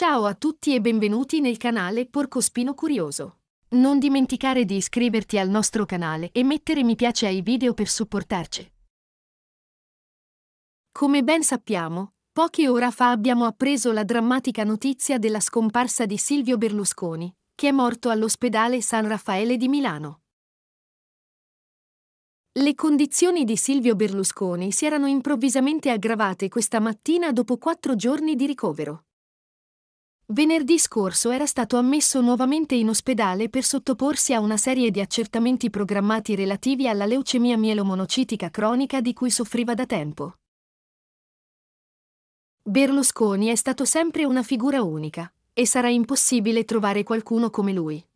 Ciao a tutti e benvenuti nel canale Porcospino Curioso. Non dimenticare di iscriverti al nostro canale e mettere mi piace ai video per supportarci. Come ben sappiamo, poche ora fa abbiamo appreso la drammatica notizia della scomparsa di Silvio Berlusconi, che è morto all'ospedale San Raffaele di Milano. Le condizioni di Silvio Berlusconi si erano improvvisamente aggravate questa mattina dopo quattro giorni di ricovero. Venerdì scorso era stato ammesso nuovamente in ospedale per sottoporsi a una serie di accertamenti programmati relativi alla leucemia mielomonocitica cronica di cui soffriva da tempo. Berlusconi è stato sempre una figura unica, e sarà impossibile trovare qualcuno come lui.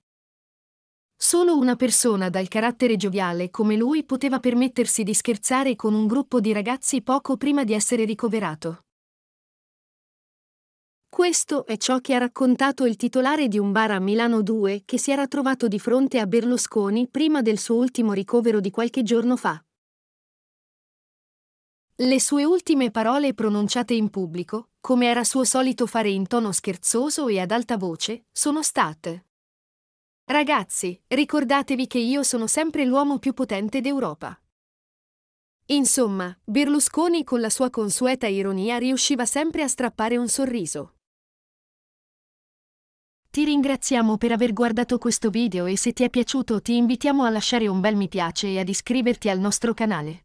Solo una persona dal carattere gioviale come lui poteva permettersi di scherzare con un gruppo di ragazzi poco prima di essere ricoverato. Questo è ciò che ha raccontato il titolare di un bar a Milano 2 che si era trovato di fronte a Berlusconi prima del suo ultimo ricovero di qualche giorno fa. Le sue ultime parole pronunciate in pubblico, come era suo solito fare in tono scherzoso e ad alta voce, sono state. Ragazzi, ricordatevi che io sono sempre l'uomo più potente d'Europa. Insomma, Berlusconi con la sua consueta ironia riusciva sempre a strappare un sorriso. Ti ringraziamo per aver guardato questo video e se ti è piaciuto ti invitiamo a lasciare un bel mi piace e ad iscriverti al nostro canale.